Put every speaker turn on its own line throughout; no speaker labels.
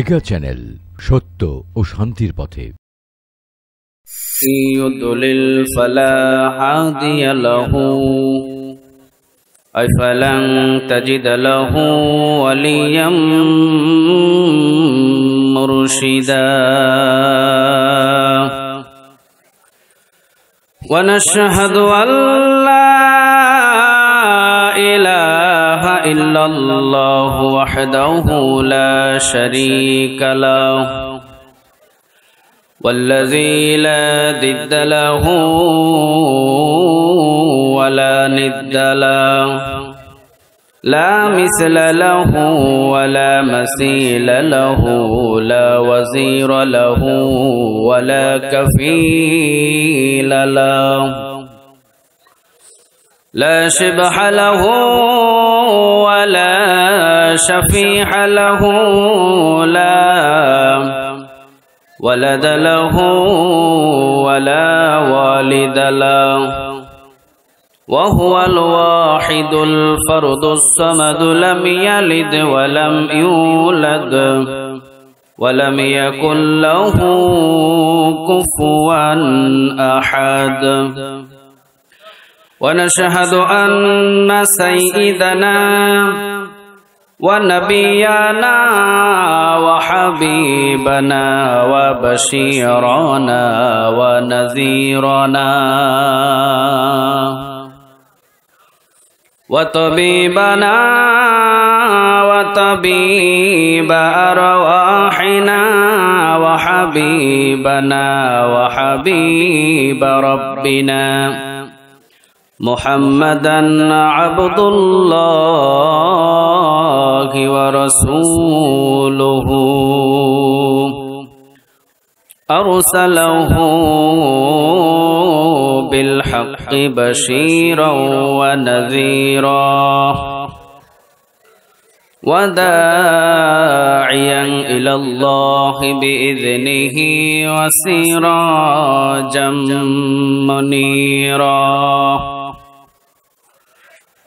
mega channel সত্য ও শান্তির পথে ইউদলিল ফালা হাদিয়া লাহু তাজিদ ওয়ালিয়াম মুরশিদা ونشهد أن لا إله إلا الله وحده لا شريك له والذي لا ضد له ولا ند له لا مثل له ولا مثيل له لا وزير له ولا كفيل له لا شبح له ولا شفيع له لا ولد له ولا والد له وهو الواحد الفرد الصمد لم يلد ولم يولد ولم يكن له كفوا أحد ونشهد أن سيدنا ونبينا وحبيبنا وبشيرنا ونذيرنا وطبيبنا وطبيب أرواحنا وحبيبنا وحبيب ربنا محمدا عبد الله ورسوله أرسله بالحق بشيرا ونذيرا وداعيا إلى الله بإذنه وسراجا منيرا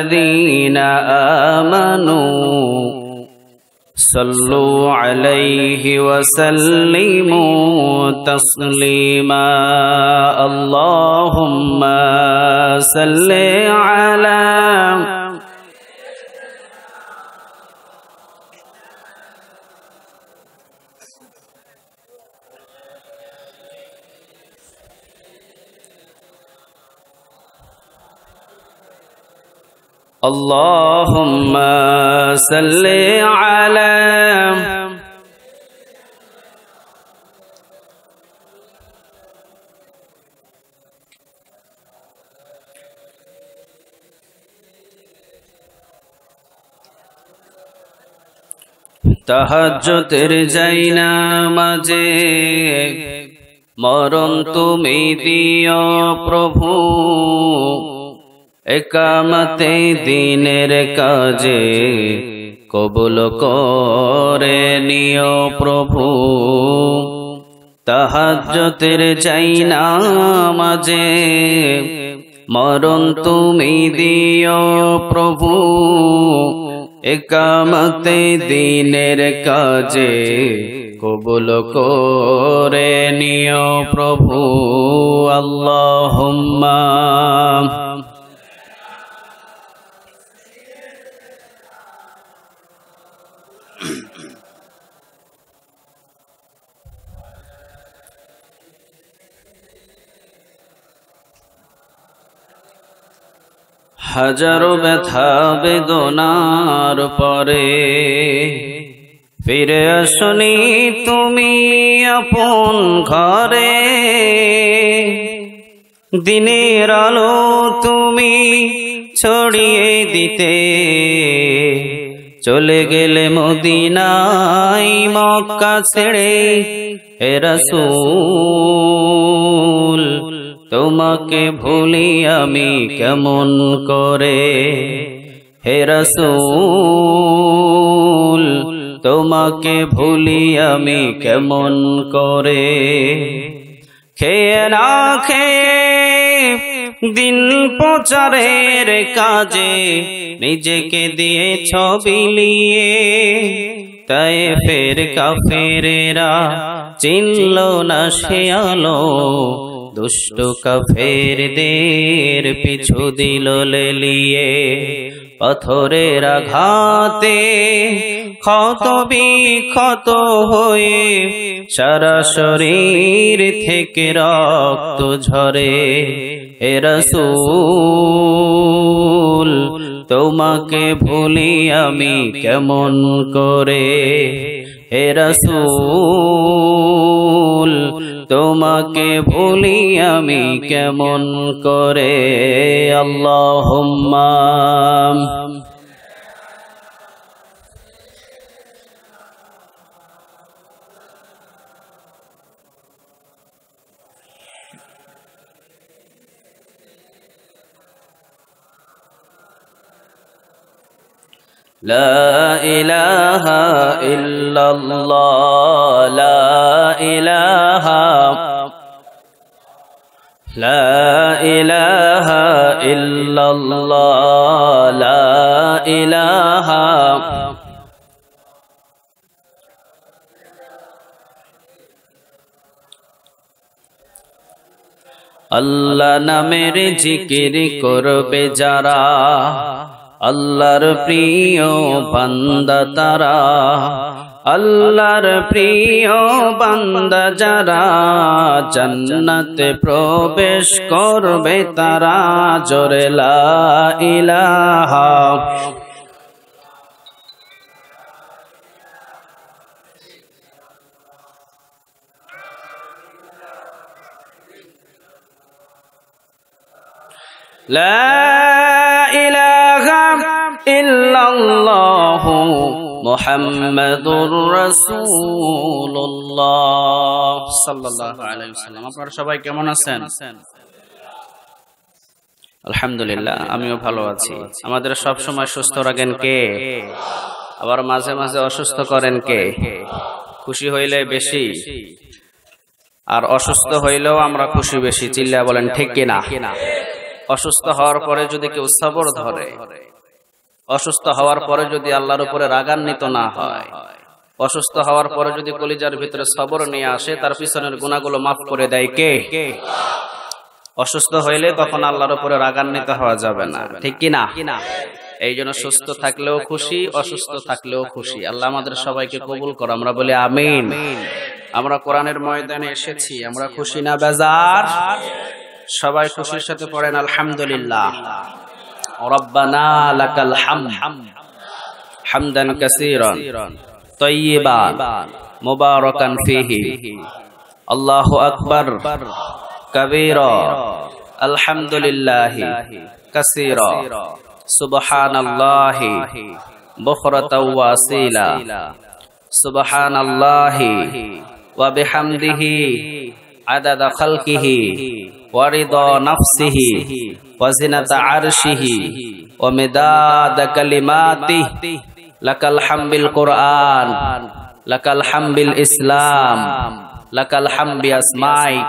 الذين آمنوا صلوا عليه وسلموا تسليما اللهم صل اللهم صل على তাহাজ্জতের যাই না মাঝে মরণ তুমি দিও প্রভু একামতে দিনের কাজে কবুল করে নিও প্রভু তাহাজ্যতের চাই না মাঝে মরণ তুমি দিও প্রভু একামতে দিনের কাজে কবুল করে নিও প্রভু আল্লাহ হাজারো ব্যথা বেদনার পরে ফিরে আসনি তুমি আপন ঘরে দিনের আলো তুমি ছড়িয়ে দিতে চলে গেলে মদিনাই মক্কা ছেড়ে এরা সুল তোমাকে ভুলি আমি কেমন করে হেরাসুল তোমাকে ভুলি আমি কেমন করে খেয়ে না খেয়ে দিন প্রচারের কাজে নিজেকে দিয়ে ছবি নিয়ে তাই ফের কাফেরেরা চিনল না শেয়ালো দুষ্ট কফেরদের পিছু দিল লিয়ে পাথরের আঘাতে ক্ষত বিক্ষত হয়ে সারা শরীর থেকে রক্ত ঝরে এরসুল তোমাকে ভুলি আমি কেমন করে এরসুল তোমাকে ভুলি আমি কেমন করে আল্লাহ لا إله إلا الله لا إله لا إله إلا الله لا إله الله নামের ذكر করবে যারা আল্লাহর প্রিয় বান্দা তারা আল্লাহর প্রিয় বান্দা যারা জন্নতে প্রবেশ করবে তারা জোরে ইলাহা লা إله ইল্লাল্লাহ মুহাম্মাদুর রাসূলুল্লাহ সাল্লাল্লাহু আলাইহি ওয়াসাল্লাম আপনারা সবাই কেমন আছেন আলহামদুলিল্লাহ আমিও ভালো আছি আমাদের সব সময় সুস্থ রাখেন কে আবার মাঝে মাঝে অসুস্থ করেন কে খুশি হইলে বেশি আর অসুস্থ হইলেও আমরা খুশি বেশি চিল্লা বলেন ঠিক কিনা অসুস্থ হওয়ার পরে যদি কেউ সবর ধরে অসুস্থ হওয়ার পরে যদি আল্লাহর উপরে রাগান্বিত না হয় অসুস্থ হওয়ার পরে যদি কলিজার ভিতরে সবর নিয়ে আসে তার পিছনের গুণাগুলো মাফ করে দেয় কে অসুস্থ হইলে তখন আল্লাহর উপরে রাগান্বিত হওয়া যাবে না ঠিক কিনা এই জন্য সুস্থ থাকলেও খুশি অসুস্থ থাকলেও খুশি আল্লাহ আমাদের সবাইকে কবুল করো আমরা বলি আমিন আমরা কোরআনের ময়দানে এসেছি আমরা খুশি না বেজার সবাই খুশির সাথে পড়েন আলহামদুলিল্লাহ ربنا لك الحمد حمدا كثيرا طيبا مباركا فيه الله أكبر كبيرا الحمد لله كثيرا سبحان الله بخرة واصيلا سبحان الله وبحمده عدد خلقه ورضا نفسه وزنة عرشه ومداد كلماته لك الحمد بالقرآن لك الحمد بالإسلام لك الحمد بأسمائك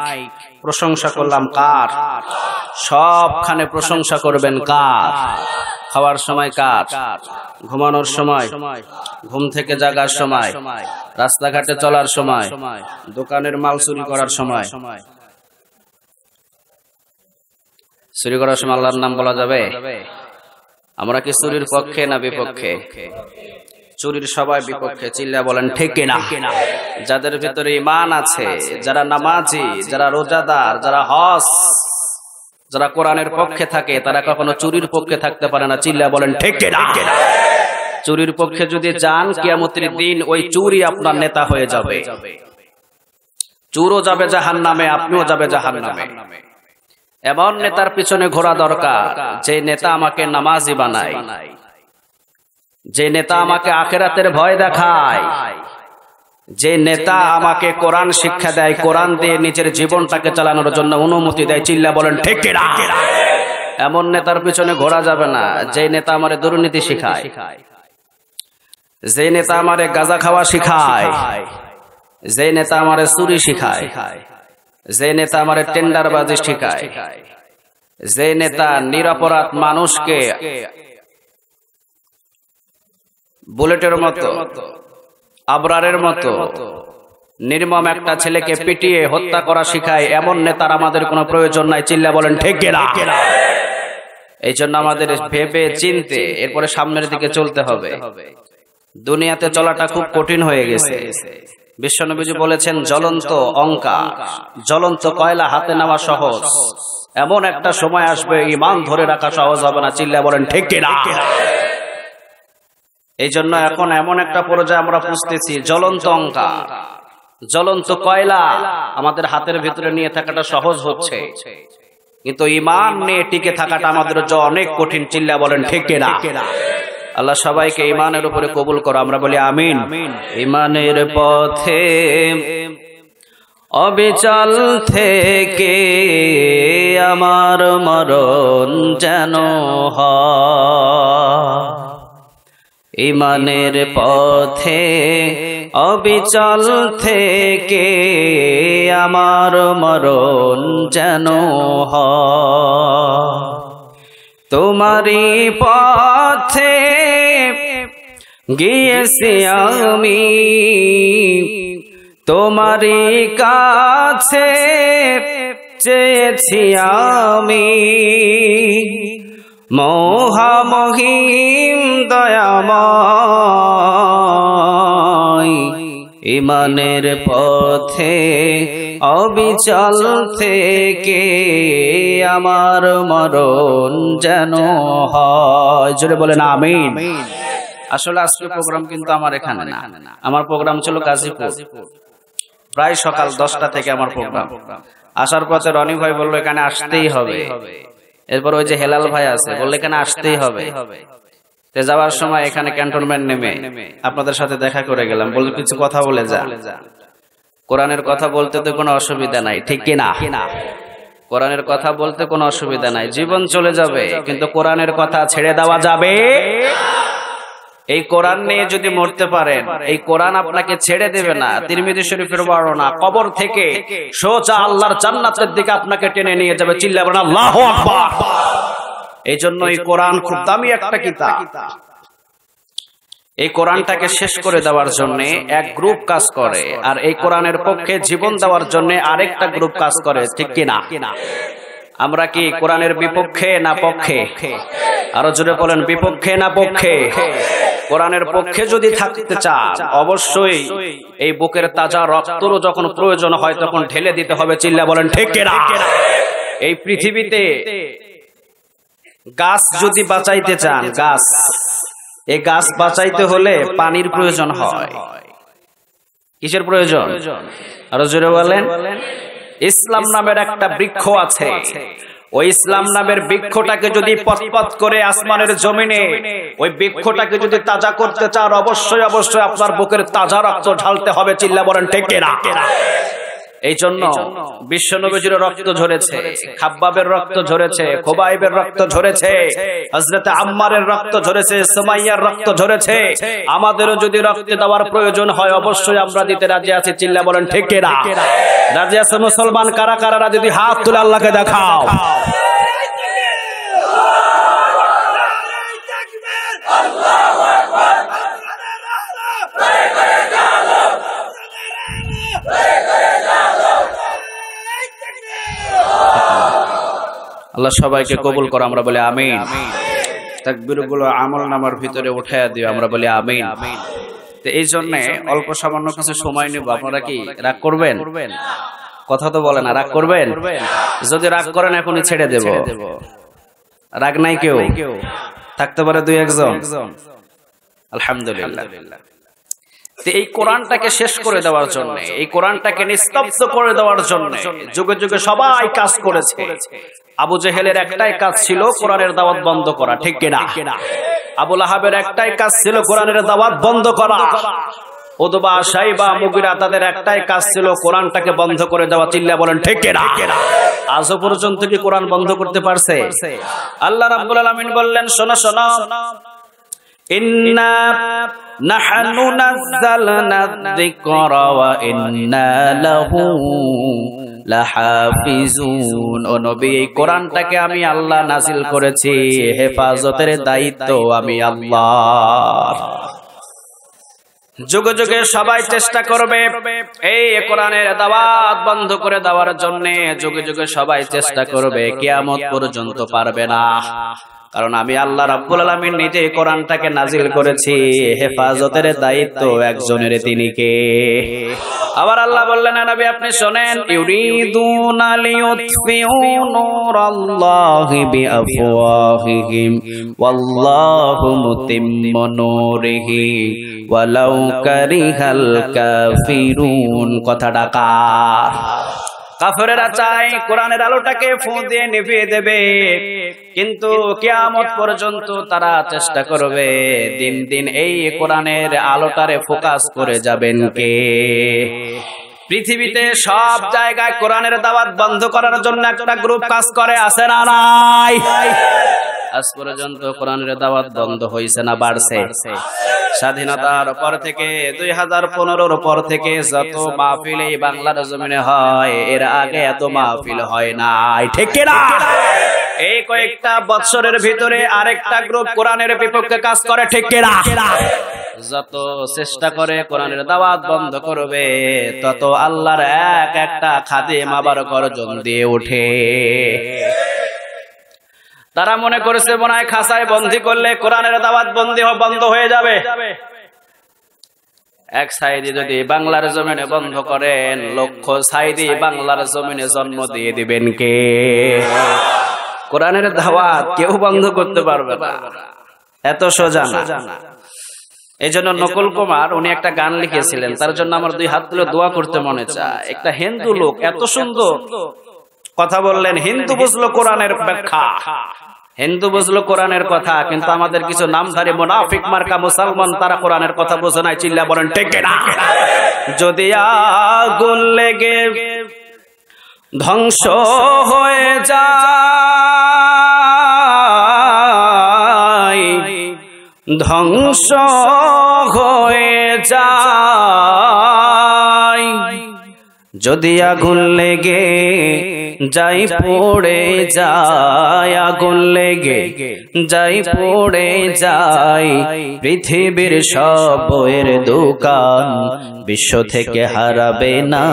প্রশংসা করলাম কার সবখানে প্রশংসা করবেন কার খাওয়ার সময় কার ঘুমানোর সময় ঘুম থেকে জাগার সময় রাস্তাঘাটে চলার সময় দোকানের মাল চুরি করার সময় চুরি করার সময় আল্লাহর নাম বলা যাবে আমরা কি চুরির পক্ষে না বিপক্ষে চুরির সবাই বিপক্ষে চিল্লা বলেন ঠিক না যাদের ভিতরে ইমান আছে যারা নামাজি যারা রোজাদার যারা হস যারা কোরআনের পক্ষে থাকে তারা কখনো চুরির পক্ষে থাকতে পারে না চিল্লা বলেন ঠিক না চুরির পক্ষে যদি যান কিয়ামতের দিন ওই চুরি আপনার নেতা হয়ে যাবে চুরও যাবে জাহান নামে আপনিও যাবে জাহান নামে এমন নেতার পিছনে ঘোরা দরকার যে নেতা আমাকে নামাজি বানায় যে নেতা আমাকে আখেরাতের ভয় দেখায় যে নেতা আমাকে কোরআন শিক্ষা দেয় কোরআন দিয়ে নিজের জীবনটাকে চালানোর জন্য অনুমতি দেয় চিল্লা বলেন ঠিক এমন নেতার পিছনে ঘোরা যাবে না যে নেতা আমার দুর্নীতি শিখায় যে নেতা আমার গাঁজা খাওয়া শিখায় যে নেতা আমারে চুরি শিখায় যে নেতা আমার বাজি ঠিকায় যে নেতা নিরাপরাধ মানুষকে বুলেটের মতো আবরারের মতো নির্মম একটা ছেলেকে পিটিয়ে হত্যা করা শিখায় এমন নেতার আমাদের কোনো প্রয়োজন নাই চিল্লা বলেন ঠিক এই জন্য আমাদের ভেবে চিনতে এরপরে সামনের দিকে চলতে হবে দুনিয়াতে চলাটা খুব কঠিন হয়ে গেছে বিশ্বনবীজি বলেছেন জ্বলন্ত অঙ্কা জ্বলন্ত কয়লা হাতে নেওয়া সহজ এমন একটা সময় আসবে ইমান ধরে রাখা সহজ হবে না চিল্লা বলেন ঠিক না এই জন্য এখন এমন একটা পর্যায়ে আমরা পুষতেছি জ্বলন্ত অঙ্কা জ্বলন্ত কয়লা আমাদের হাতের ভিতরে নিয়ে থাকাটা সহজ হচ্ছে কিন্তু ইমান নিয়ে টিকে থাকাটা আমাদের অনেক কঠিন চিল্লা বলেন ঠিক না আল্লাহ সবাইকে ইমানের উপরে কবুল করো আমরা বলি আমিন ইমানের পথে অবিচল থেকে আমার মরণ যেন ইমানের পথে অবিচল থেকে আমার মরণ যেন হয় তোমারি পথে গিয়েছি আমি তোমারি কাছে চেয়েছি আমি মহামহিম দয়াময় ইমানের পথে অবিচল থেকে আমার মরণ যেন হয় জোরে না আমি আসলে আজকে প্রোগ্রাম কিন্তু আমার এখানে না আমার প্রোগ্রাম ছিল গাজীপুর প্রায় সকাল দশটা থেকে আমার প্রোগ্রাম আসার পথে রনি ভাই বললো এখানে আসতেই হবে এরপর ওই যে হেলাল ভাই আছে বললো এখানে আসতেই হবে যাওয়ার সময় এখানে ক্যান্টনমেন্ট নেমে আপনাদের সাথে দেখা করে গেলাম বললো কিছু কথা বলে যা কোরআনের কথা বলতে তো কোনো অসুবিধা নাই ঠিক কিনা কোরআনের কথা বলতে কোনো অসুবিধা নাই জীবন চলে যাবে কিন্তু কোরআনের কথা ছেড়ে দেওয়া যাবে এই কোরআন নিয়ে যদি মরতে পারেন এই কোরআন আপনাকে ছেড়ে দেবে না তিরমিদি শরীফের বর্ণনা কবর থেকে সোজা আল্লাহর জান্নাতের দিকে আপনাকে টেনে নিয়ে যাবে চিল্লাবেন আল্লাহ আকবার এই জন্য এই কোরআন খুব দামি একটা কিতাব এই কোরআনটাকে শেষ করে দেওয়ার জন্য এক গ্রুপ কাজ করে আর এই কোরআনের পক্ষে জীবন দেওয়ার জন্য আরেকটা গ্রুপ কাজ করে ঠিক কিনা আমরা কি কোরআনের বিপক্ষে না পক্ষে আরো জুড়ে বলেন বিপক্ষে না পক্ষে কোরআনের পক্ষে যদি থাকতে চান অবশ্যই এই বুকের তাজা রক্তরও যখন প্রয়োজন হয় তখন ঢেলে দিতে হবে চিল্লা বলেন ঠেকেরা এই পৃথিবীতে গাছ যদি বাঁচাইতে চান গাছ এ গাছ বাঁচাইতে হলে পানির প্রয়োজন হয় কিসের প্রয়োজন আরো জোরে বলেন ইসলাম নামের একটা বৃক্ষ আছে ওই ইসলাম নামের বৃক্ষটাকে যদি পথপথ করে আসমানের জমিনে ওই বৃক্ষটাকে যদি তাজা করতে চান অবশ্যই অবশ্যই আপনার বুকের তাজা রক্ত ঢালতে হবে চিল্লা বলেন ঠেকে না এই জন্য বিশ্ব নবীজির রক্ত ঝরেছে খাব্বাবের রক্ত ঝরেছে খোবাইবের রক্ত ঝরেছে হজরত আম্মারের রক্ত ঝরেছে সোমাইয়ার রক্ত ঝরেছে আমাদেরও যদি রক্ত দেওয়ার প্রয়োজন হয় অবশ্যই আমরা দিতে রাজি আছি চিল্লা বলেন ঠিক রাজি আছে মুসলমান কারা কারা যদি হাত তুলে আল্লাহকে দেখাও আল্লাহ সবাইকে কবুল করো আমরা বলি আমিন গুলো আমল নামার ভিতরে উঠাইয়া দিও আমরা বলি আমিন তো এই জন্য অল্প সামান্য কিছু সময় নিব আপনারা কি রাগ করবেন কথা তো বলে না রাগ করবেন যদি রাগ করেন এখনই ছেড়ে দেব রাগ নাই কেউ থাকতে পারে দুই একজন আলহামদুলিল্লাহ এই কোরআনটাকে শেষ করে দেওয়ার জন্য এই কোরআনটাকে নিস্তব্ধ করে দেওয়ার জন্য যুগে যুগে সবাই কাজ করেছে আবু জেহেলের একটাই কাজ ছিল কোরআনের দাওয়াত বন্ধ করা ঠিক কিনা আবু আহাবের একটাই কাজ ছিল কোরআনের দাওয়াত বন্ধ করা ওদবা সাইবা মুগিরা তাদের একটাই কাজ ছিল কোরআনটাকে বন্ধ করে দেওয়া চিল্লা বলেন ঠিক কিনা আজও পর্যন্ত কি কোরআন বন্ধ করতে পারছে আল্লাহ রাব্বুল আলামিন বললেন শোনা শোনা ইন্না নাহনু নাযালনা যিকরা ওয়া ইন্না লাহু লাহাফিজুন ও নবী এই কোরআনটাকে আমি আল্লাহ করেছি হেফাজতের দায়িত্ব আমি আল্লাহ যুগে যুগে সবাই চেষ্টা করবে এই কোরআনের দাওয়াত বন্ধ করে দেওয়ার জন্য যুগে যুগে সবাই চেষ্টা করবে কেয়ামত পর্যন্ত পারবে না কারণ আমি আল্লাহ রাব্বুল আলামিন নিজে কোরআনটাকে নাজিল করেছি হেফাজতের দায়িত্ব একজনের তিনি কে আবার আল্লাহ বললেন হ্যাঁ নবী আপনি শুনেন ইউরিদুনা লিয়ুতফিউ নূরাল্লাহি বিআফওয়াহিহিম ওয়াল্লাহু মুতিম্মু নূরিহি ওয়ালাউ কারিহাল কাফিরুন কথাটা কার কাফেরেরা চায় কোরআনের আলোটাকে ফু দিয়ে নিভিয়ে দেবে কিন্তু কেয়ামত পর্যন্ত তারা চেষ্টা করবে দিন দিন এই কোরআনের আলোটারে ফোকাস করে যাবেন কে পৃথিবীতে সব জায়গায় কোরআনের দাওয়াত বন্ধ করার জন্য একটা গ্রুপ কাজ করে আছে না নাই আজ পর্যন্ত কোরআনের দাওয়াত বন্ধ হয়েছে না বাড়ছে স্বাধীনতার পর থেকে দুই হাজার পনেরোর পর থেকে যত মাহফিল এই বাংলার জমিনে হয় এর আগে এত মাহফিল হয় নাই ঠিক না এই কয়েকটা বৎসরের ভিতরে আরেকটা গ্রুপ কোরআনের বিপক্ষে কাজ করে ঠিক না যত চেষ্টা করে কোরআনের দাওয়াত বন্ধ করবে তত আল্লাহর এক একটা খাদে আবার গর্জন দিয়ে ওঠে তারা মনে করেছে মনে হয় খাসায় বন্দি করলে কোরআনের দাওয়াত বন্দি বন্ধ হয়ে যাবে এক সাইদি যদি বাংলার জমিনে বন্ধ করেন লক্ষ সাইদি বাংলার জমিনে জন্ম দিয়ে দিবেন কে কোরআনের দাওয়াত কেউ বন্ধ করতে পারবে না এত সোজা না এই জন্য নকুল কুমার উনি একটা গান লিখেছিলেন তার জন্য আমার দুই হাত তুলে দোয়া করতে মনে চায় একটা হিন্দু লোক এত সুন্দর কথা বললেন হিন্দু বুঝলো কোরআনের ব্যাখ্যা হিন্দু বুঝলো কোরআনের কথা কিন্তু আমাদের কিছু নামধারী মোনাফিক মার্কা মুসলমান তারা কোরআনের কথা বোঝে নাই চিল্লা বলেন টেকে না যদি আগুন লেগে ধ্বংস হয়ে যায় ধ্বংস হয়ে যায় যদি আগুন লেগে যাই পড়ে যায় আগুন লেগে যাই পড়ে যাই পৃথিবীর সব দোকান বিশ্ব থেকে হারাবে না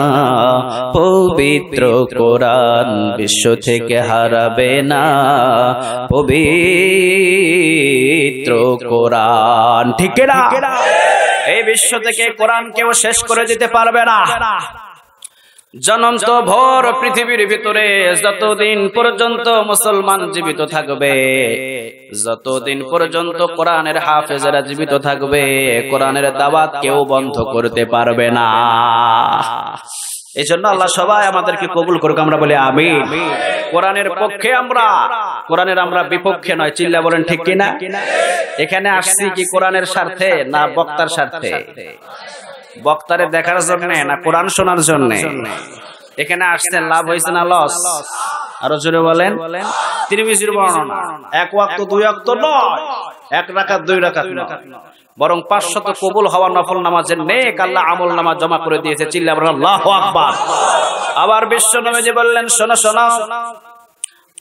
পবিত্র কোরআন বিশ্ব থেকে হারাবে না পবিত্র কোরআন ঠিক এই বিশ্ব থেকে কোরআন কেউ শেষ করে দিতে পারবে না জনন্ত ভর পৃথিবীর ভিতরে যতদিন পর্যন্ত মুসলমান জীবিত থাকবে যতদিন পর্যন্ত কোরআনের হাফেজরা জীবিত থাকবে কোরআনের দাওয়াত কেউ বন্ধ করতে পারবে না এই জন্য আল্লাহ সবাই আমাদেরকে কবুল করুক আমরা বলি আমি কোরআনের পক্ষে আমরা কোরআনের আমরা বিপক্ষে নয় চিল্লা বলেন ঠিক কিনা এখানে আসছি কি কোরআনের স্বার্থে না বক্তার স্বার্থে বক্তারে দেখার জন্য না কোরআন শোনার জন্য এখানে আসতে লাভ হয়েছে না লস আরো জোরে বলেন তিরমিজির বর্ণনা এক ওয়াক্ত দুই অক্ত নয় এক রাখা দুই রাখা বরং পাঁচশত কবুল হওয়া নফল নামাজের নেক আল্লাহ আমল নামাজ জমা করে দিয়েছে চিল্লা আবার বিশ্ব নামে যে বললেন শোনা শোনা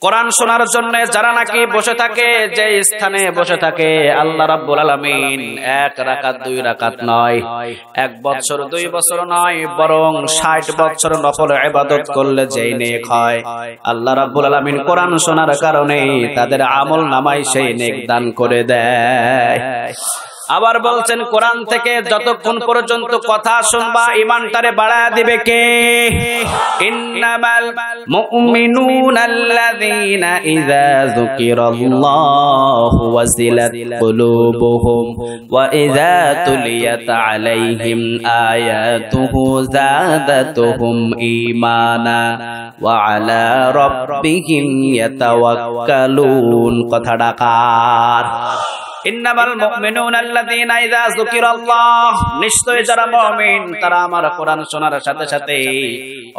কোরআন শোনার জন্য যারা নাকি বসে থাকে যে স্থানে বসে থাকে আল্লাহ রাব্বুল আলামিন এক রাকাত দুই রাকাত নয় এক বছর দুই বছর নয় বরং 60 বছর নফল ইবাদত করলে যেই নেক হয় আল্লাহ রাব্বুল আলামিন কোরআন শোনার কারণে তাদের আমল নামায় সেই নেক দান করে দেয় আবার বলছেন কোরআন থেকে যতক্ষণ পর্যন্ত কথা শুনবা ইমানটারে বাড়ায় দিবে কে ইন্নামাল মুমিনুনাল্লাযীনা ইযা যুকিরাল্লাহু ওয়াজিলাত কুলুবুহুম ওয়া ইযা তুলিয়াত আলাইহিম আয়াতুহু যাদাতুহুম ঈমানা ওয়া আলা রাব্বিহিম ইয়াতাওয়াক্কালুন কথাটা কার অবশ্যই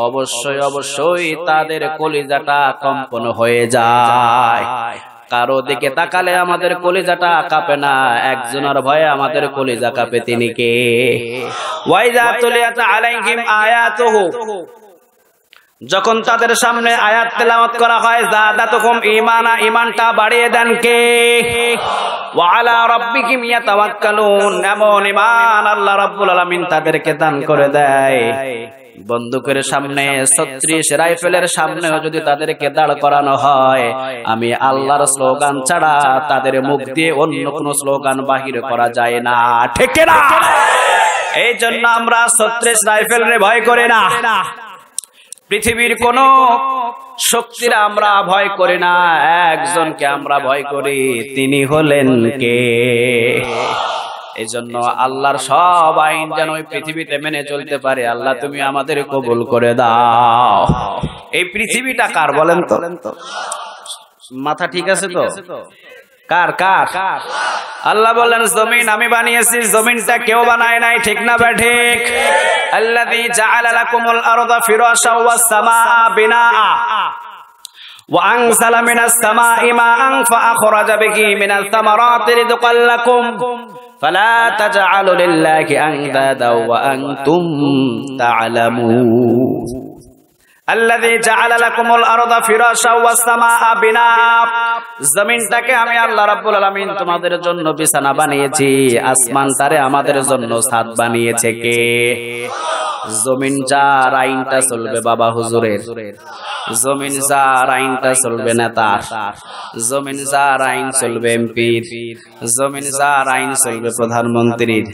অবশ্যই তাদের কলিজাটা হয়ে যায় কারো দিকে তাকালে আমাদের কলিজাটা কাঁপে না একজনের ভয়ে আমাদের কলিজা কাঁপে তিনি কে ওয়াইজা তুলিয়াত আলাইহিম আয়াতুহু যখন তাদের সামনে আয়াত তেলাওয়াত করা হয় জাদাতুকুম ঈমানা ঈমানটা বাড়িয়ে দেন কে ওয়া আলা রাব্বিকুম এমন ঈমান আল্লাহ রাব্বুল আলামিন তাদেরকে দান করে দেয় বন্দুকের সামনে ছত্রিশ রাইফেলের যদি তাদেরকে দাঁড় করানো হয় আমি আল্লাহর স্লোগান ছাড়া তাদের মুখ দিয়ে অন্য কোনো স্লোগান বাহির করা যায় না ঠিক না এই জন্য আমরা ছত্রিশ রাইফেল রে ভয় করি না পৃথিবীর কোন শক্তির আমরা ভয় করি না একজনকে আমরা ভয় করি তিনি হলেন কে এই জন্য আল্লাহর সব আইন যেন ওই পৃথিবীতে মেনে চলতে পারে আল্লাহ তুমি আমাদের কবুল করে দাও এই পৃথিবীটা কার বলেন তো মাথা ঠিক আছে তো কার কার আল্লাহ বললেন জমিন আমি বানিয়েছি জমিনটা কেউ বানায় নাই ঠিক না বা ঠিক আল্লাযী জাআলা লাকুমুল আরদা ফিরাশা ওয়াস সামাআ বিনাআ وأنزل من السماء ماء فأخرج به من الثمرات رزقا لكم فلا تجعلوا لله أندادا وأنتم تعلمون জমিনটাকে আমি আল্লাহ রাব্বুল আলামিন তোমাদের জন্য বিছানা বানিয়েছি আসমান তারে আমাদের জন্য ছাদ বানিয়েছে কে জমিন যার আইনটা চলবে বাবা হুজুরের জমিন যার আইনটা চলবে নেতার জমিন যার আইন চলবে জমিন যার আইন চলবে প্রধানমন্ত্রীর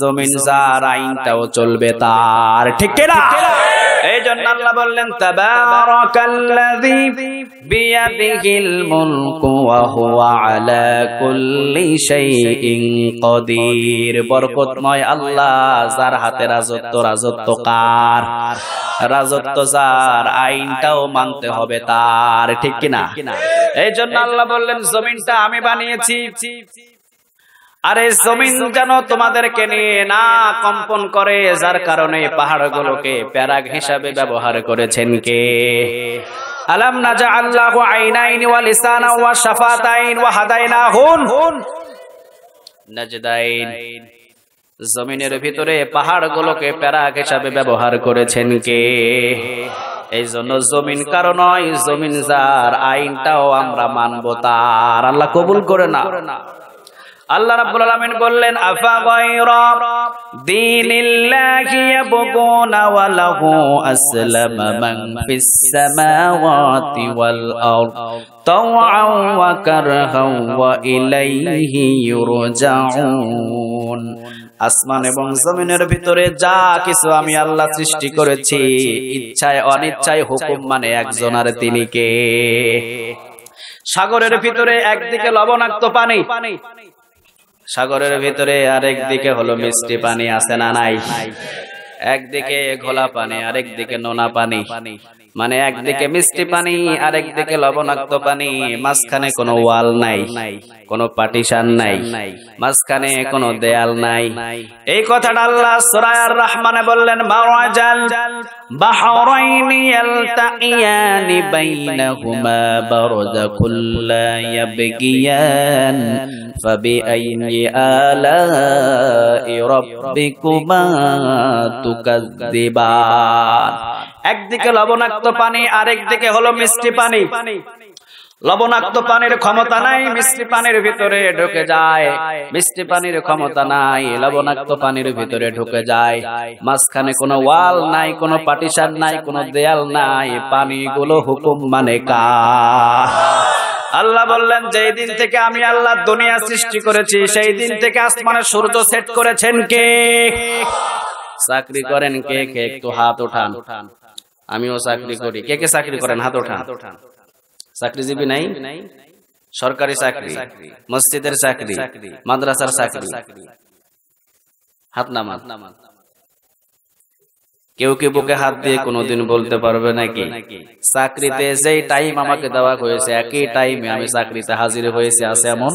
জমিন যার আইনটাও চলবে তার ঠিক এই জন্য আল্লাহ বললেন বরকতময় আল্লাহ যার হাতে রাজত্ব রাজত্ব কার রাজত্ব যার আইনটাও মানতে হবে তার ঠিক কিনা এই জন্য আল্লাহ বললেন জমিনটা আমি বানিয়েছি আরে জমিন যেন তোমাদেরকে নিয়ে না কম্পন করে যার কারণে পাহাড় গুলোকে প্যারাগ হিসাবে ব্যবহার করেছেন কে আলম না যা আল্লাহ আইনাইন ওয়া লিসানা ওয়া শাফাতাইন ওয়া হাদাইনা হুন হুন নাজদাইন জমিনের ভিতরে পাহাড় গুলোকে প্যারাগ হিসাবে ব্যবহার করেছেন কে এই জন্য জমিন কারো নয় জমিন যার আইনটাও আমরা মানবো তার আল্লাহ কবুল করে না আল্লাহ রাব্বুল আলামিন বললেন আফা গায়রা দীনিল্লাহি ইয়াবগুনা ওয়া লাহু আসলামা মান ফিস সামাওয়াতি ওয়াল আরদ তাওআন ওয়া কারহান ওয়া ইলাইহি ইউরজাউন আসমান এবং জমিনের ভিতরে যা কিছু আমি আল্লাহ সৃষ্টি করেছি ইচ্ছায় অনিচ্ছায় হুকুম মানে একজন আর তিনি কে সাগরের ভিতরে একদিকে লবণাক্ত পানি সাগরের ভিতরে আরেক দিকে হলো মিষ্টি পানি আছে না নাই একদিকে ঘোলা পানি আরেক দিকে নোনা পানি মানে একদিকে মানে মিষ্টি পানি আর একদিকে লবণাক্ত পানি মাঝখানে কোনো ওয়াল নাই কোনো পার্টিশন নাই মাঝখানে কোনো দেয়াল নাই এই কথাটা আল্লাহ সুরায়ার রহমানে বললেন মাওয়াজাল বাহরাইনি ইয়ালতাকিয়ানি বাইনাহুমা বারযাকুল লা ইয়াবগিয়ান ফাবিআইয়ি আলাই রাব্বিকুমা তুকাযযিবা একদিকে লবণাক্ত পানি আরেকদিকে হলো মিষ্টি পানি লবণাক্ত পানির ক্ষমতা নাই মিষ্টি পানির ভিতরে ঢুকে যায় মিষ্টি পানির ক্ষমতা নাই লবণাক্ত পানির ভিতরে ঢুকে যায় মাঝখানে কোনো ওয়াল নাই কোনো পাটিশান নাই কোনো দেয়াল নাই পানিগুলো হুকুম মানে কা আল্লাহ বললেন যেই দিন থেকে আমি আল্লাহ দুনিয়া সৃষ্টি করেছি সেই দিন থেকে আসমানের সূর্য সেট করেছেন কে চাকরি করেন কে কে একটু হাত উঠান উঠান আমিও চাকরি করি কে কে চাকরি করেন হাত ওঠান চাকরিজীবী নাই সরকারি চাকরি মসজিদের চাকরি মাদ্রাসার চাকরি হাত নামাত কেউ কি বুকে হাত দিয়ে কোনোদিন বলতে পারবে নাকি চাকরিতে যেই টাইম আমাকে দেওয়া হয়েছে একই টাইমে আমি চাকরিতে হাজির হয়েছে আছে এমন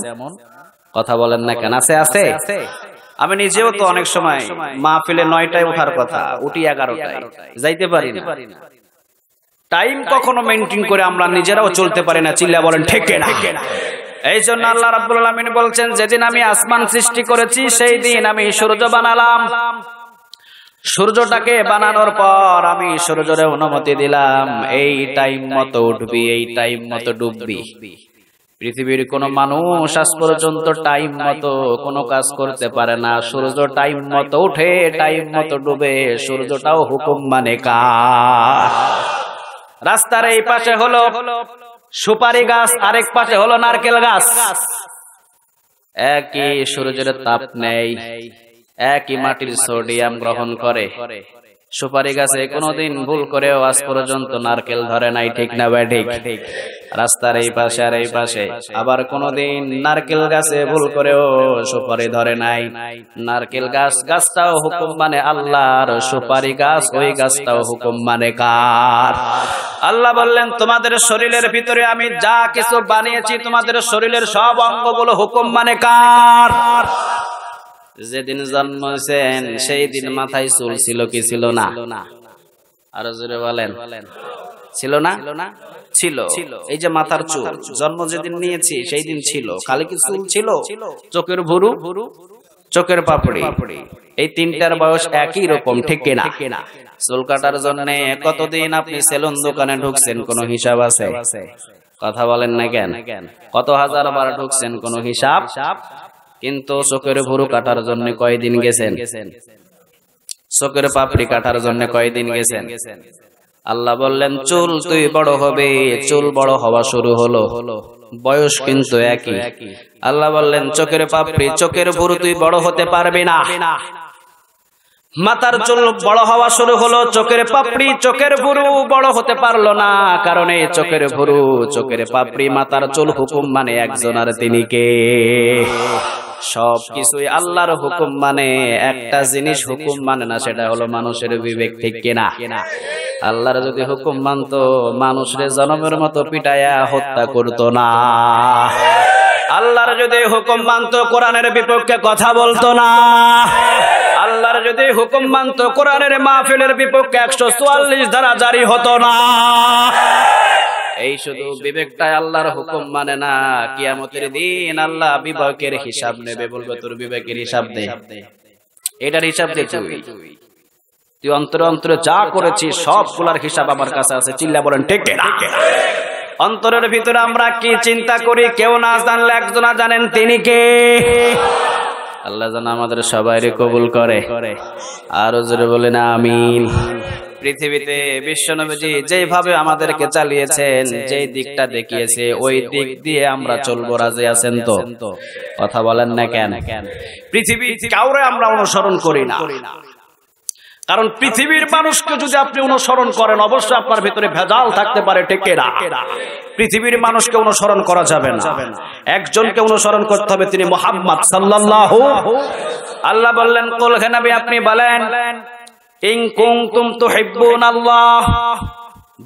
কথা বলেন না কেন আছে আছে আমি নিজেও তো অনেক সময় মা ফেলে নয়টায় ওঠার কথা উঠি এগারোটায় যাইতে পারি না টাইম কখনো মেনটেন করে আমরা নিজেরাও চলতে পারি না চিল্লা বলেন ঠেকে না এই জন্য আল্লাহ রাব্বুল বলছেন যেদিন আমি আসমান সৃষ্টি করেছি সেই দিন আমি সূর্য বানালাম সূর্যটাকে বানানোর পর আমি সূর্যের অনুমতি দিলাম এই টাইম মতো উঠবি এই টাইম মতো ডুববি পৃথিবীর কোন মানুষ আজ পর্যন্ত টাইম মতো কোনো কাজ করতে পারে না সূর্য টাইম মতো উঠে টাইম মতো ডুবে সূর্যটাও হুকুম মানে, মানে রাস্তার এই পাশে হলো সুপারি গাছ আরেক পাশে হলো নারকেল গাছ একই সূর্যের তাপ নেই একই মাটির সোডিয়াম গ্রহণ করে সুপারি গাছে কোনোদিন ভুল করেও আজ পর্যন্ত নারকেল ধরে নাই ঠিক না বা ঠিক রাস্তার এই পাশে আর এই পাশে আবার কোনোদিন নারকেল গাছে ভুল করেও সুপারি ধরে নাই নারকেল গাছ গাছটাও হুকুম মানে, মানে আল্লাহর সুপারি গাছ ওই গাছটাও হুকুম মানে, মানে কার আল্লাহ বললেন তোমাদের শরীরের ভিতরে আমি যা কিছু বানিয়েছি তোমাদের শরীরের সব অঙ্গগুলো হুকুম মানে, মানে কার যেদিন জন্মেছেন সেই দিন মাথায় চুল ছিল কি ছিল না আরো জোরে বলেন ছিল না ছিল এই যে মাথার চুল জন্ম যেদিন নিয়েছি সেই দিন ছিল খালি কি চুল ছিল চোখের ভুরু ভুরু চোখের পাপড়ি পাপড়ি এই তিনটার বয়স একই রকম ঠিক কিনা চুল কাটার জন্য কতদিন আপনি সেলুন দোকানে ঢুকছেন কোনো হিসাব আছে কথা বলেন না কেন কত হাজার বার ঢুকছেন কোন হিসাব কিন্তু চোখের ভুরু কাটার জন্য কয়দিন গেছেন চোখের পাপড়ি কাটার জন্য কয়দিন গেছেন আল্লাহ বললেন চুল তুই বড় হবে চুল বড় হওয়া শুরু হলো বয়স কিন্তু একই আল্লাহ বললেন চোখের পাপড়ি চোখের ভুরু তুই বড় হতে পারবি না মাতার চুল বড় হওয়া শুরু হলো চোখের পাপড়ি চোখের ভুরু বড় হতে পারলো না কারণ এই চোখের ভুরু চোখের পাপড়ি মাতার চুল হুকুম মানে একজনের তিনিকে সব কিছুই আল্লাহর হুকুম মানে একটা জিনিস হুকুম মানে না সেটা হলো মানুষের বিবেক ঠিক কিনা আল্লাহর যদি হুকুম মানতো মানুষের জনমের মতো পিটায়া হত্যা করতো না আল্লাহর যদি হুকুম মানতো কোরআনের বিপক্ষে কথা বলতো না আল্লাহর যদি হুকুম মানত কোরআনের মাহফিলের বিপক্ষে একশো চুয়াল্লিশ ধারা জারি হতো না এই শুধু বিবেকটা আল্লাহর হুকুম মানে না কিয়ামতের দিন আল্লাহ বিবেকের হিসাব নেবে বলবে তোর বিবেকের হিসাব দে এটার হিসাব দে তুই তুই অন্তরে অন্তরে যা সব সবগুলার হিসাব আমার কাছে আছে চিল্লা বলেন টেকে অন্তরের ভিতরে আমরা কি চিন্তা করি কেউ না জানলে একজনা জানেন তিনি কে আল্লাহ যেন আমাদের সবাইরে কবুল করে আরো জোরে বলেন আমিন পৃথিবীতে বিশ্বনবীজি যেভাবে আমাদেরকে চালিয়েছেন যেই দিকটা দেখিয়েছে ওই দিক দিয়ে আমরা চলবো রাজে আছেন তো কথা বলেন না কেন পৃথিবী কাউরে আমরা অনুসরণ করি না কারণ পৃথিবীর মানুষকে যদি আপনি অনুসরণ করেন অবশ্যই আপনার ভেতরে ভেজাল থাকতে পারে টেকেরা পৃথিবীর মানুষকে অনুসরণ করা যাবে না একজনকে অনুসরণ করতে হবে তিনি মোহাম্মদ সাল্লাহ আল্লাহ বললেন কোলখানাবি আপনি বলেন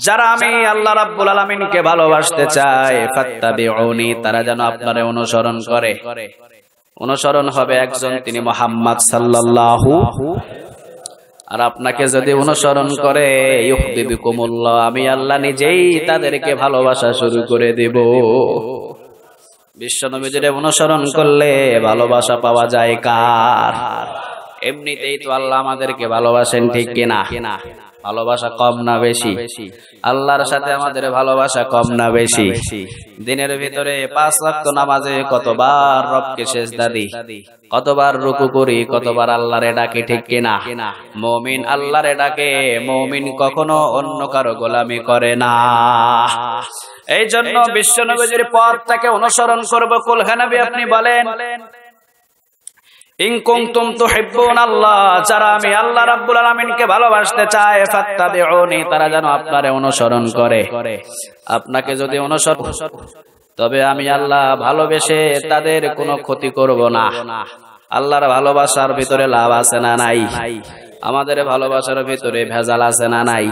যারা আমি আল্লাহ রাব্বুল আলামিনকে ভালোবাসতে চায় তারা যেন আপনারে অনুসরণ করে অনুসরণ হবে একজন তিনি মোহাম্মদ সাল্লাল্লাহু আর আপনাকে যদি অনুসরণ করে ইউহদিবুকুমুল্লাহ আমি আল্লাহ নিজেই তাদেরকে ভালোবাসা শুরু করে দেব বিশ্ব যদি অনুসরণ করলে ভালোবাসা পাওয়া যায় কার এমনিতেই তো আল্লাহ আমাদেরকে ভালোবাসেন ঠিক কিনা ভালোবাসা কম না বেশি আল্লাহর সাথে আমাদের ভালোবাসা কম না বেশি দিনের ভিতরে পাঁচ লক্ষ নামাজে কতবার রবকে শেষ দাদি কতবার রুকু করি কতবার আল্লাহরে ডাকে ঠিক কিনা মমিন আল্লাহরে ডাকে মমিন কখনো অন্য কারো গোলামি করে না এই জন্য বিশ্ব পথ তাকে অনুসরণ করবো কুলখানাবি আপনি বলেন আমি তারা যেন অনুসরণ করে আপনাকে যদি অনুসরণ তবে আমি আল্লাহ ভালোবেসে তাদের কোনো ক্ষতি করব না আল্লাহর ভালোবাসার ভিতরে লাভ আছে না নাই আমাদের ভালোবাসার ভিতরে ভেজাল আছে না নাই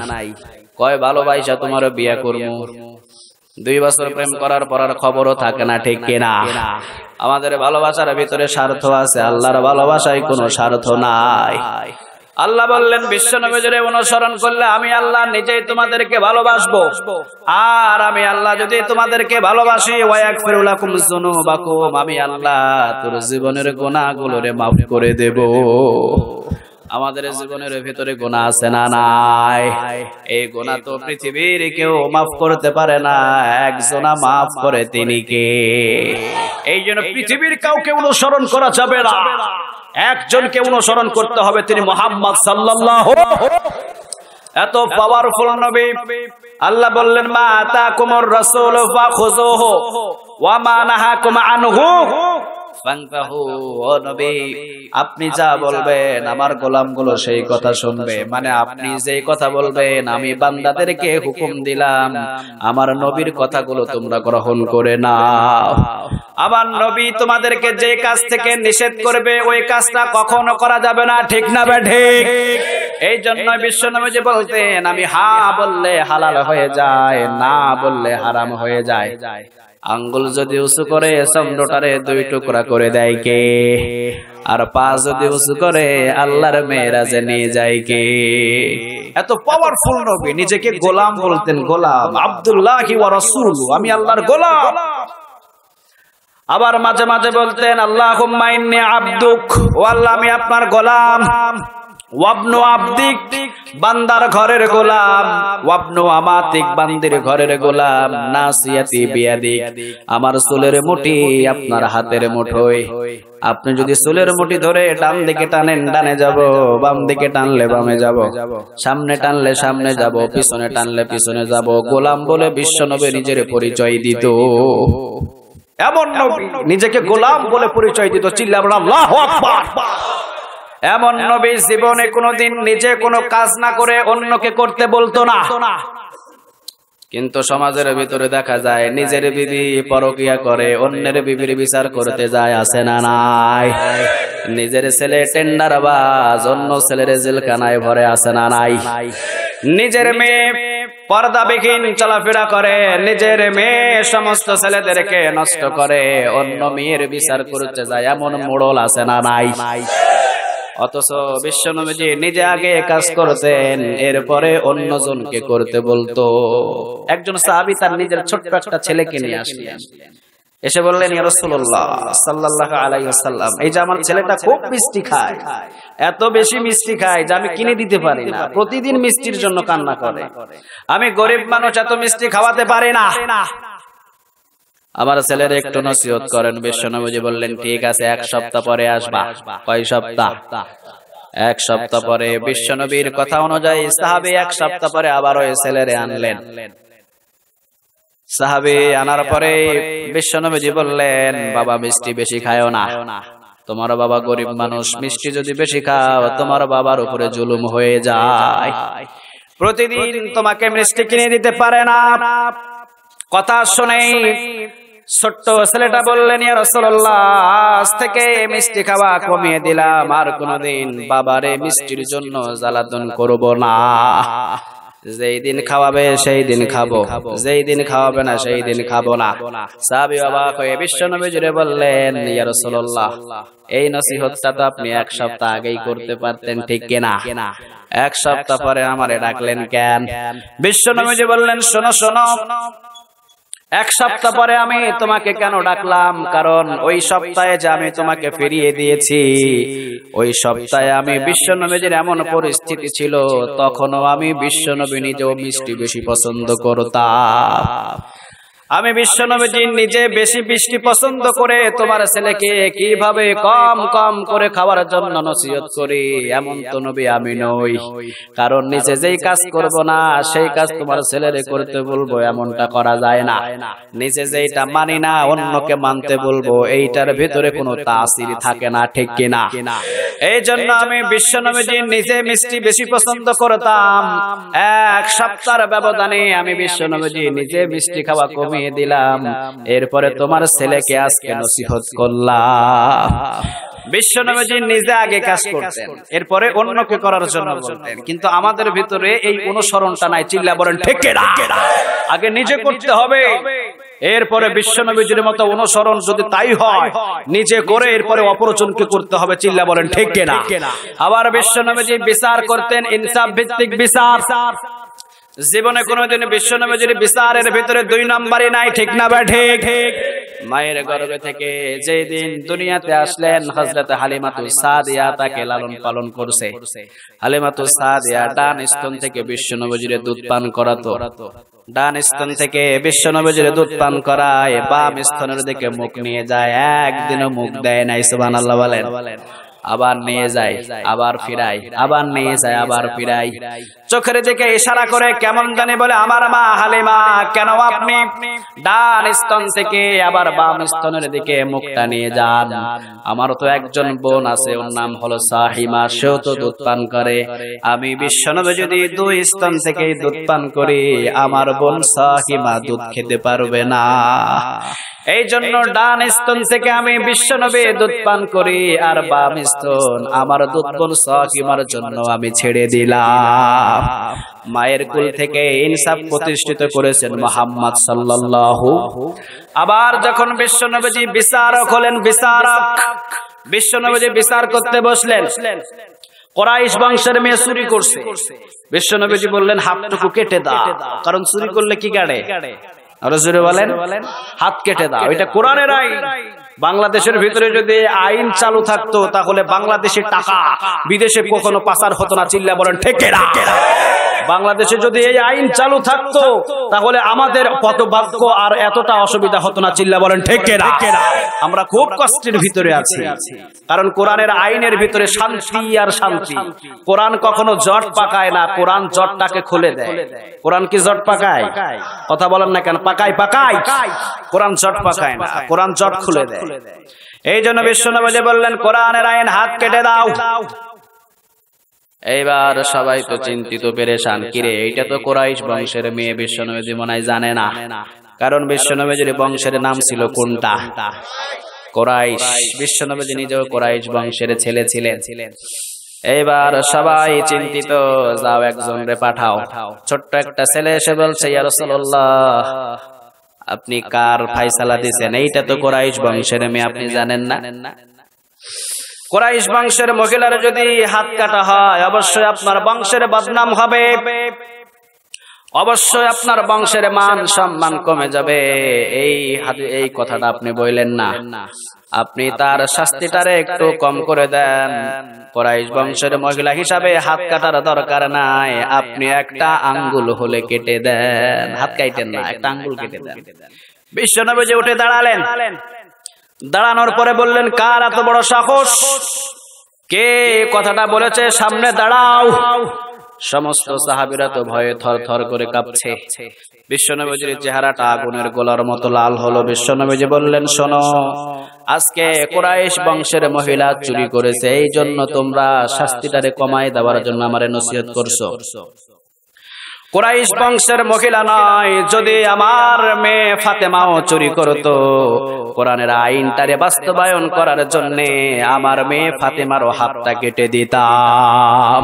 কয় ভালোবাসা তোমার বিয়ে করবো দুই বছর প্রেম করার পর আর খবরও থাকে না ঠিক কিনা আমাদের ভালোবাসার ভিতরে স্বার্থ আছে আল্লাহর ভালোবাসায় কোনো স্বার্থ নাই আল্লাহ বললেন বিশ্ব নবীজরে অনুসরণ করলে আমি আল্লাহ নিজেই তোমাদেরকে ভালোবাসবো আর আমি আল্লাহ যদি তোমাদেরকে ভালোবাসি ওয়াক ফিরুলাকুম জুনুবাকুম আমি আল্লাহ তোর জীবনের গুনাহগুলোরে মাফ করে দেব আমাদের জীবনের ভিতরে গোনা আছে না নাই এই গোনা তো পৃথিবীর কেউ মাফ করতে পারে না একজনা মাফ করে তিনি কে এই জন্য পৃথিবীর কাউকে অনুসরণ করা যাবে না একজনকে অনুসরণ করতে হবে তিনি মোহাম্মদ সাল্লাহ এত পাওয়ারফুল নবী আল্লাহ বললেন মা তা কুমর রসুল ফাখুজুহু ওয়া মা নাহাকুম আনহু আপনি যা বলবেন আমার গোলামগুলো সেই কথা শুনবে মানে আপনি মানে যে কথা বলবেন আমি বান্দাদেরকে হুকুম দিলাম আমার নবীর কথাগুলো তোমরা গ্রহণ করে না আমার নবী তোমাদেরকে যে কাজ থেকে নিষেধ করবে ওই কাজটা কখনো করা যাবে না ঠিক না ঠিক এই জন্য বিশ্ব নামে যে বলতেন আমি হা বললে হালাল হয়ে যায় না বললে হারাম হয়ে যায় আঙ্গুল যদি উঁচু করে সম্ডটারে দুই টুকরা করে দেয় কে আর পা যদি উঁচু করে আল্লাহর মেয়েরা নিয়ে যায় কে এত পাওয়ারফুল নবী নিজেকে গোলাম বলতেন গোলাম আব্দুল্লাহ রাসূল আমি আল্লাহর গোলাম আবার মাঝে মাঝে বলতেন আল্লাহ আব্দুক ও আল্লাহ আমি আপনার গোলাম ওয়াবনু আব্দিক বান্দার ঘরের গোলাম ওয়াবনু আমাতিক বান্দির ঘরের গোলাম নাসিয়াতি বিয়াদিক আমার চুলের মুঠি আপনার হাতের মুঠোয় আপনি যদি চুলের মুঠি ধরে ডান দিকে টানেন ডানে যাব বাম দিকে টানলে বামে যাব সামনে টানলে সামনে যাব পিছনে টানলে পিছনে যাব গোলাম বলে বিশ্বনবে নিজের পরিচয় দিত এমন নিজেকে গোলাম বলে পরিচয় দিত চিল্লা আল্লাহু আকবার এমন নবী জীবনে কোনোদিন নিজে কোনো কাজ না করে অন্যকে করতে বলতো না কিন্তু সমাজের ভিতরে দেখা যায় নিজের বিবি পরকিয়া করে অন্যের বিবির বিচার করতে যায় আসে না নাই নিজের ছেলে টেন্ডার বাজ অন্য ছেলের জেলখানায় ভরে আসে না নাই নিজের মেয়ে পর্দা বিহীন চলাফেরা করে নিজের মেয়ে সমস্ত ছেলেদেরকে নষ্ট করে অন্য মেয়ের বিচার করতে যায় এমন মোড়ল আসে না নাই অথচ বিশ্বনবীজি নিজে আগে কাজ করতেন এরপরে অন্যজনকে করতে বলতো একজন সাহাবি তার নিজের ছোট্ট একটা ছেলেকে নিয়ে আসলেন এসে বললেন রসুল্লাহ সাল্লাহ আলাইসাল্লাম এই যে আমার ছেলেটা খুব মিষ্টি খায় এত বেশি মিষ্টি খায় যে আমি কিনে দিতে পারি না প্রতিদিন মিষ্টির জন্য কান্না করে আমি গরিব মানুষ এত মিষ্টি খাওয়াতে পারি না আমার ছেলের একটু নসিহত করেন বিশ্বনবজি বললেন ঠিক আছে এক সপ্তাহ পরে আসবা কয় সপ্তাহ এক সপ্তাহ পরে বিশ্বনবীর কথা অনুযায়ী সাহাবি এক সপ্তাহ পরে আবার ওই ছেলেরে আনলেন সাহাবি আনার পরে বিশ্বনবীজি বললেন বাবা মিষ্টি বেশি খায়ও না তোমার বাবা গরিব মানুষ মিষ্টি যদি বেশি খাও তোমার বাবার উপরে জুলুম হয়ে যায় প্রতিদিন তোমাকে মিষ্টি কিনে দিতে পারে না কথা শুনেই ছোট্ট ছেলেটা বললেন ইয়া রাসূলুল্লাহ আজ থেকে মিষ্টি খাওয়া কমিয়ে দিলাম আর কোনোদিন বাবারে মিষ্টির জন্য জ্বালাতন করব না যেই দিন খাওয়াবে সেই দিন খাবো যেই দিন খাওয়াবে না সেই দিন খাবো না বিশ্ব নবী জুড়ে বললেন এই নসিহতটা তো আপনি এক সপ্তাহ আগেই করতে পারতেন ঠিক কেনা এক সপ্তাহ পরে আমারে ডাকলেন কেন বিশ্ব বললেন শোনো শোনো এক সপ্তাহ পরে আমি তোমাকে কেন ডাকলাম কারণ ওই সপ্তাহে যে আমি তোমাকে ফিরিয়ে দিয়েছি ওই সপ্তাহে আমি নবীদের এমন পরিস্থিতি ছিল তখনও আমি নবী নিজেও মিষ্টি বেশি পছন্দ করতাম আমি বিশ্বনবীজি নিজে বেশি বৃষ্টি পছন্দ করে তোমার ছেলেকে কিভাবে কম কম করে খাওয়ার জন্য নসিহত করি এমন তো নবী আমি নই কারণ নিজে যেই কাজ করব না সেই কাজ তোমার ছেলেরে করতে বলবো এমনটা করা যায় না নিজে যেইটা মানি না অন্যকে মানতে বলবো এইটার ভেতরে কোনো তাসির থাকে না ঠিক কিনা এই জন্য আমি বিশ্বনবীজি নিজে মিষ্টি বেশি পছন্দ করতাম এক সপ্তাহের ব্যবধানে আমি বিশ্বনবীজি নিজে মিষ্টি খাওয়া কমি কমিয়ে দিলাম এরপরে তোমার ছেলেকে আজকে নসিহত করলাম বিশ্বনবীজি নিজে আগে কাজ করতেন এরপরে অন্যকে করার জন্য বলতেন কিন্তু আমাদের ভিতরে এই অনুসরণটা নাই চিল্লা বলেন আগে নিজে করতে হবে এরপরে বিশ্বনবীজির মতো অনুসরণ যদি তাই হয় নিজে করে এরপরে অপরজনকে করতে হবে চিল্লা বলেন ঠেকে না আবার বিশ্বনবীজি বিচার করতেন ইনসাফ ভিত্তিক বিচার জীবনে কোনোদিন বিশ্ব নামে যদি বিচারের ভিতরে দুই নম্বরই নাই ঠিক না বা ঠিক ঠিক মায়ের গর্বে থেকে যেই দিন দুনিয়াতে আসলেন হজরত হালিমাতু সাদিয়া তাকে লালন পালন করছে হালিমাতু সাদিয়া ডান স্তন থেকে বিশ্ব নবজিরে দুধ পান করাতো ডান স্তন থেকে বিশ্ব নবজিরে দুধ পান করায় বাম স্তনের দিকে মুখ নিয়ে যায় একদিনও মুখ দেয় নাই সুবহানাল্লাহ বলেন আবার নিয়ে যায় আবার ফিরাই আবার নিয়ে যায় আবার ফিরাই চোখের দিকে ইশারা করে কেমন জানে বলে আমার মা হালিমা কেন আপনি ডান স্তন থেকে আবার বাম স্তনের দিকে মুখটা নিয়ে যান আমার তো একজন বোন আছে ওর নাম হলো সাহিমা সেও তো দুধ পান করে আমি বিশ্বনবে যদি দুই স্তন থেকে দুধ পান করি আমার বোন সাহিমা দুধ খেতে পারবে না এই জন্য ডান স্তন থেকে আমি বিশ্বনবী দুধ পান করি আর বাম স্তন আমার দুধ বোন সাহিমার জন্য আমি ছেড়ে দিলাম মায়ের কুল থেকে ইনসাফ প্রতিষ্ঠিত করেছেন মোহাম্মদ সাল্লাহ আবার যখন বিশ্ব নবজি বিচারক হলেন বিচারক বিশ্ব নবজি বিচার করতে বসলেন কোরাইশ বংশের মেয়ে চুরি করছে বিশ্ব নবীজি বললেন হাতটুকু কেটে দা কারণ চুরি করলে কি গাড়ে বলেন হাত কেটে দা ওইটা কোরআনের আইন বাংলাদেশের ভিতরে যদি আইন চালু থাকতো তাহলে বাংলাদেশের টাকা বিদেশে কখনো পাচার হতো না চিল্লা বলেন ঠেকেরা বাংলাদেশে যদি এই আইন চালু থাকতো তাহলে আমাদের বাক্য আর এতটা অসুবিধা হতো না চিল্লা বলেন ঠেকে আমরা খুব কষ্টের ভিতরে আছি কারণ কোরআনের আইনের ভিতরে শান্তি আর শান্তি কোরআন কখনো জট পাকায় না কোরআন জটটাকে খুলে দেয় কোরআন কি জট পাকায় কথা বলেন না কেন পাকায় পাকায় কোরআন জট পাকায় না কোরআন জট খুলে দেয় এই জন্য বিশ্বনবী বললেন কোরআনের আইন হাত কেটে দাও এইবার সবাই তো চিন্তিত পেরেশান কিরে এইটা তো কোরাইশ বংশের মেয়ে বিশ্বনবী মনায় জানে না কারণ বিশ্বনবীজির বংশের নাম ছিল কোনটা কোরাইশ বিশ্বনবীজি নিজেও কোরাইশ বংশের ছেলে ছিলেন ছিলেন এইবার সবাই চিন্তিত যাও একজন রে পাঠাও ছোট্ট একটা ছেলে এসে বলছে আপনি কার ফাইসালা দিছেন এইটা তো কোরাইশ বংশের মেয়ে আপনি জানেন না কোরাইশ বংশের মহিলার যদি হাত কাটা হয় অবশ্যই আপনার বংশের বদনাম হবে অবশ্যই আপনার বংশের মান সম্মান কমে যাবে এই এই কথাটা আপনি বললেন না আপনি তার শাস্তিটারে একটু কম করে দেন কোরাইশ বংশের মহিলা হিসাবে হাত কাটার দরকার নাই আপনি একটা আঙ্গুল হলে কেটে দেন হাত কাইটেন না একটা আঙ্গুল কেটে দেন বিশ্বনবী যে উঠে দাঁড়ালেন দাঁড়ানোর পরে বললেন কার এত বড় সাহস কে কথাটা বলেছে সামনে দাঁড়াও সমস্ত সাহাবিরা তো ভয়ে থর থর করে কাঁপছে বিশ্বনবীজির চেহারাটা আগুনের গোলার মতো লাল হলো বিশ্বনবীজি বললেন শোনো আজকে কোরাইশ বংশের মহিলা চুরি করেছে এই জন্য তোমরা শাস্তিটারে কমায় দেওয়ার জন্য আমারে নসিহত করছো কোরাইশ বংশের মহিলা নয় যদি আমার মেয়ে ফাতেমাও চুরি করত কোরআনের আইনটারে বাস্তবায়ন করার জন্য আমার মেয়ে ফাতেমারও হাতটা কেটে দিতাম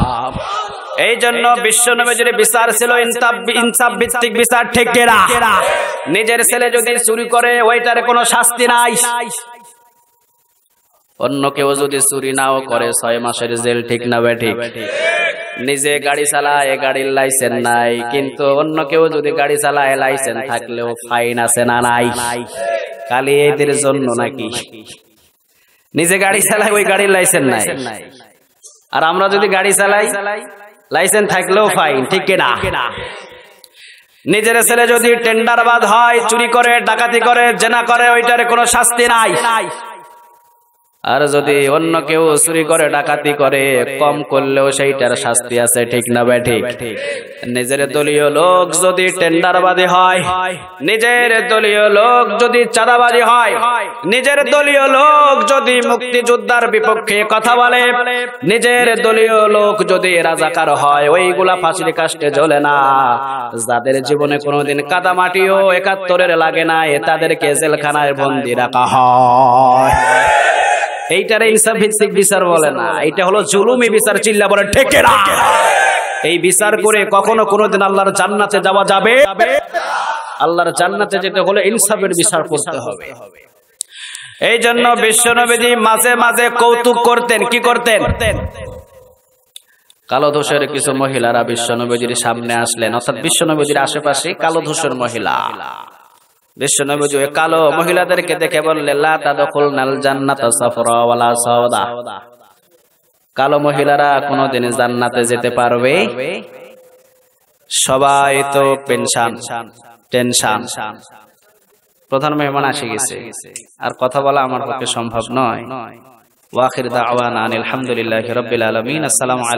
এই জন্য বিশ্ব যদি বিচার ছিল ইনসাফ ভিত্তিক বিচার ঠেকেরা নিজের ছেলে যদি চুরি করে ওইটার কোনো শাস্তি নাই অন্য কেউ যদি চুরি নাও করে ছয় মাসের জেল ঠিক না ঠিক নিজে গাড়ি চালায় গাড়ির লাইসেন্স নাই কিন্তু অন্য কেউ যদি গাড়ি চালায় লাইসেন্স থাকলেও ফাইন আছে না নাই কালি এদের জন্য নাকি নিজে গাড়ি চালায় ওই গাড়ির লাইসেন্স নাই আর আমরা যদি গাড়ি চালাই লাইসেন্স থাকলেও ফাইন ঠিক না নিজের ছেলে যদি টেন্ডারবাদ হয় চুরি করে ডাকাতি করে জেনা করে ওইটারে কোনো শাস্তি নাই আর যদি অন্য কেউ চুরি করে ডাকাতি করে কম করলেও সেইটার শাস্তি আছে ঠিক না ব্যা ঠিক নিজের দলীয় লোক যদি টেন্ডারবাদী হয় নিজের দলীয় লোক যদি চাঁদাবাদী হয় নিজের দলীয় লোক যদি মুক্তিযোদ্ধার বিপক্ষে কথা বলে নিজের দলীয় লোক যদি রাজাকার হয় ওইগুলা ফাঁসির কাস্টে জ্বলে না যাদের জীবনে কোনোদিন কাদামাটিও একাত্তরের লাগে না এ তাদেরকে জেলখানায় বন্দি রাখা হয় এইটারে ইনসাফ ভিত্তিক বিচার বলে না এটা হলো জুলুমি বিচার চিল্লা বলে ঠেকে না এই বিচার করে কখনো কোনোদিন আল্লাহর জান্নাতে যাওয়া যাবে আল্লাহর জান্নাতে যেতে হলে ইনসাফের বিচার করতে হবে এই জন্য বিশ্বনবীজি মাঝে মাঝে কৌতুক করতেন কি করতেন কালো ধূসের কিছু মহিলারা বিশ্বনবীজির সামনে আসলেন অর্থাৎ বিশ্বনবীজির আশেপাশে কালো ধূসের মহিলা কালো মহিলাদেরকে দেখে কালো মহিলারা জান্নাতে যেতে পারবে সবাই তো প্রধান মেহমান আসে গেছে আর কথা বলা আমার পক্ষে সম্ভব নয় ওয়াখির দাওয়ান আলহামদুলিল্লাহি রাব্বিল আলামিন আলাইকুম